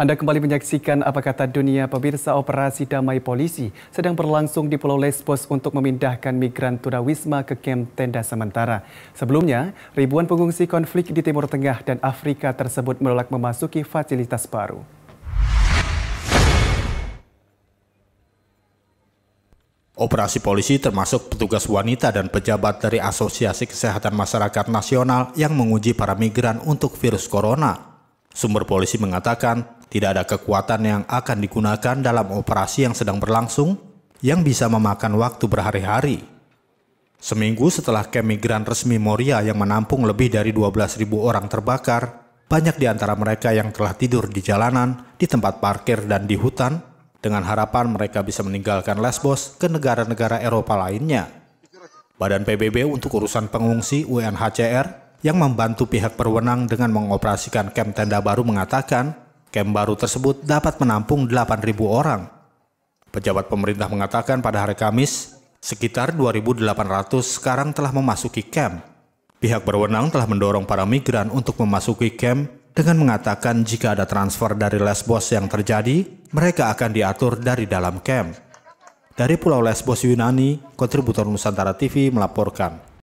Anda kembali menyaksikan apa kata dunia pemirsa operasi damai polisi sedang berlangsung di Pulau Lesbos untuk memindahkan migran tunawisma ke kamp tenda sementara. Sebelumnya, ribuan pengungsi konflik di Timur Tengah dan Afrika tersebut menolak memasuki fasilitas baru. Operasi polisi termasuk petugas wanita dan pejabat dari Asosiasi Kesehatan Masyarakat Nasional yang menguji para migran untuk virus corona. Sumber polisi mengatakan tidak ada kekuatan yang akan digunakan dalam operasi yang sedang berlangsung yang bisa memakan waktu berhari-hari. Seminggu setelah kamp migran resmi Moria yang menampung lebih dari 12.000 orang terbakar, banyak di antara mereka yang telah tidur di jalanan, di tempat parkir, dan di hutan dengan harapan mereka bisa meninggalkan Lesbos ke negara-negara Eropa lainnya. Badan PBB untuk urusan pengungsi UNHCR yang membantu pihak berwenang dengan mengoperasikan kem tenda baru mengatakan Kamp baru tersebut dapat menampung 8.000 orang. Pejabat pemerintah mengatakan pada hari Kamis, sekitar 2.800 sekarang telah memasuki camp. Pihak berwenang telah mendorong para migran untuk memasuki camp dengan mengatakan jika ada transfer dari Lesbos yang terjadi, mereka akan diatur dari dalam camp. Dari Pulau Lesbos Yunani, kontributor Nusantara TV melaporkan.